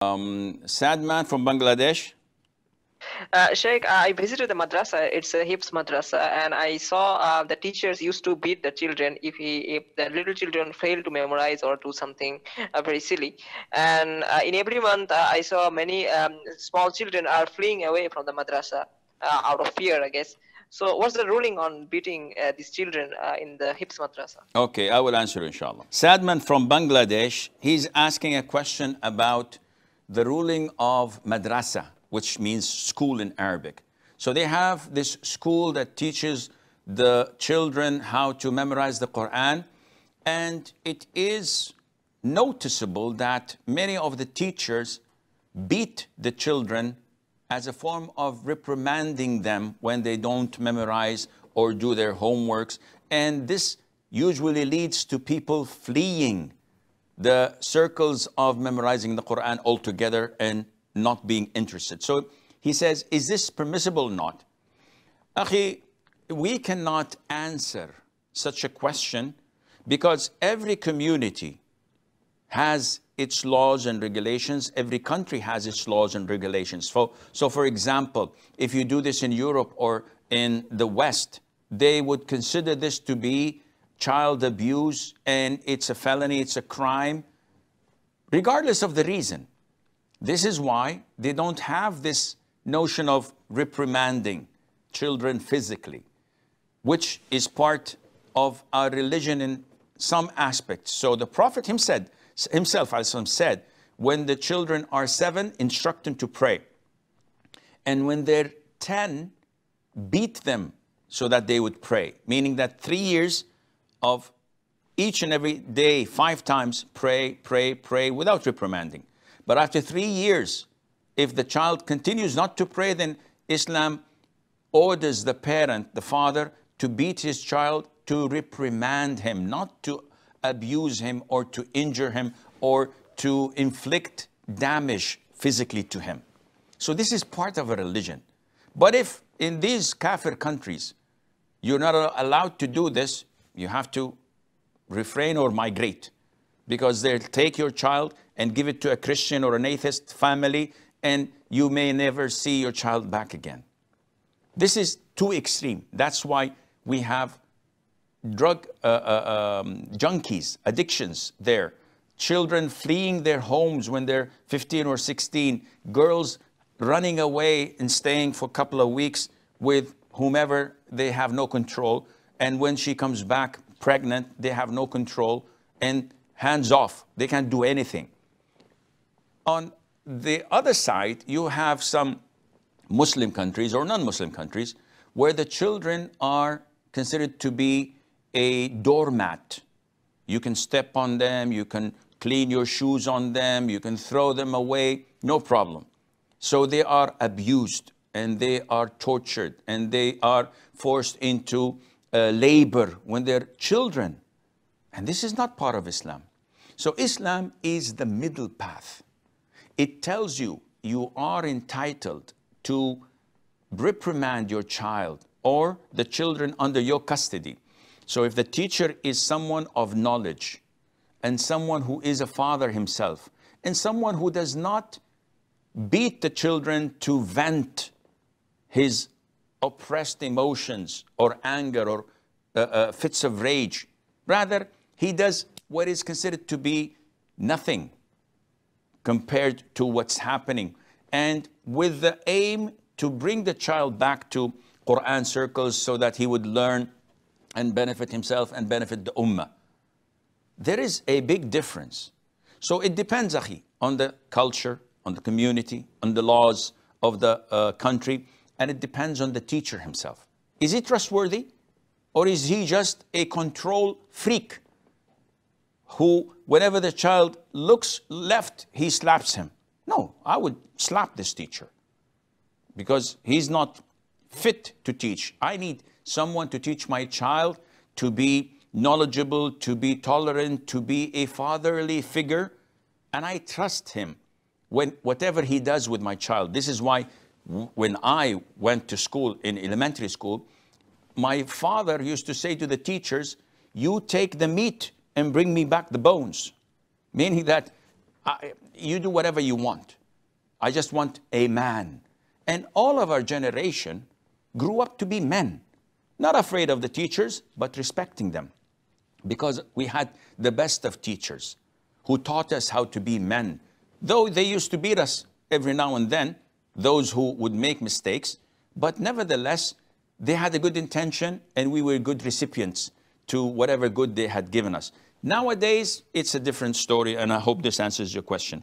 Um, sad man from Bangladesh. Uh, Sheikh, uh, I visited the madrasa. It's a HIPS madrasa, and I saw uh, the teachers used to beat the children if he, if the little children failed to memorize or do something uh, very silly. And uh, in every month, uh, I saw many um, small children are fleeing away from the madrasa out of fear, I guess. So, what's the ruling on beating these children in the HIPS madrasa? Okay, I will answer, inshallah. Sadman from Bangladesh, he's asking a question about the ruling of madrasa, which means school in Arabic. So they have this school that teaches the children how to memorize the Quran. And it is noticeable that many of the teachers beat the children as a form of reprimanding them when they don't memorize or do their homeworks. And this usually leads to people fleeing the circles of memorizing the Quran altogether and not being interested. So he says, is this permissible or not? Akhi, we cannot answer such a question because every community has its laws and regulations. Every country has its laws and regulations. So, so for example, if you do this in Europe or in the West, they would consider this to be child abuse and it's a felony, it's a crime, regardless of the reason. This is why they don't have this notion of reprimanding children physically, which is part of our religion in some aspects. So the Prophet himself, himself said, when the children are seven, instruct them to pray. And when they're 10, beat them so that they would pray, meaning that three years of each and every day, five times, pray, pray, pray, without reprimanding. But after three years, if the child continues not to pray, then Islam orders the parent, the father, to beat his child, to reprimand him, not to abuse him or to injure him or to inflict damage physically to him. So this is part of a religion. But if in these kafir countries, you're not allowed to do this, you have to refrain or migrate because they'll take your child and give it to a Christian or an atheist family, and you may never see your child back again. This is too extreme. That's why we have drug uh, uh, um, junkies, addictions there, children fleeing their homes when they're 15 or 16, girls running away and staying for a couple of weeks with whomever they have no control and when she comes back pregnant, they have no control and hands off. They can't do anything. On the other side, you have some Muslim countries or non-Muslim countries where the children are considered to be a doormat. You can step on them, you can clean your shoes on them, you can throw them away, no problem. So they are abused and they are tortured and they are forced into uh, labor, when they're children. And this is not part of Islam. So Islam is the middle path. It tells you you are entitled to reprimand your child or the children under your custody. So if the teacher is someone of knowledge and someone who is a father himself and someone who does not beat the children to vent his oppressed emotions or anger or uh, uh, fits of rage. Rather, he does what is considered to be nothing compared to what's happening. And with the aim to bring the child back to Quran circles so that he would learn and benefit himself and benefit the ummah. There is a big difference. So it depends, Ahi, on the culture, on the community, on the laws of the uh, country and it depends on the teacher himself. Is he trustworthy or is he just a control freak who, whenever the child looks left, he slaps him? No, I would slap this teacher because he's not fit to teach. I need someone to teach my child to be knowledgeable, to be tolerant, to be a fatherly figure, and I trust him when whatever he does with my child. This is why when I went to school in elementary school, my father used to say to the teachers, You take the meat and bring me back the bones, meaning that I, you do whatever you want. I just want a man. And all of our generation grew up to be men, not afraid of the teachers, but respecting them because we had the best of teachers who taught us how to be men. Though they used to beat us every now and then, those who would make mistakes, but nevertheless, they had a good intention and we were good recipients to whatever good they had given us. Nowadays, it's a different story, and I hope this answers your question.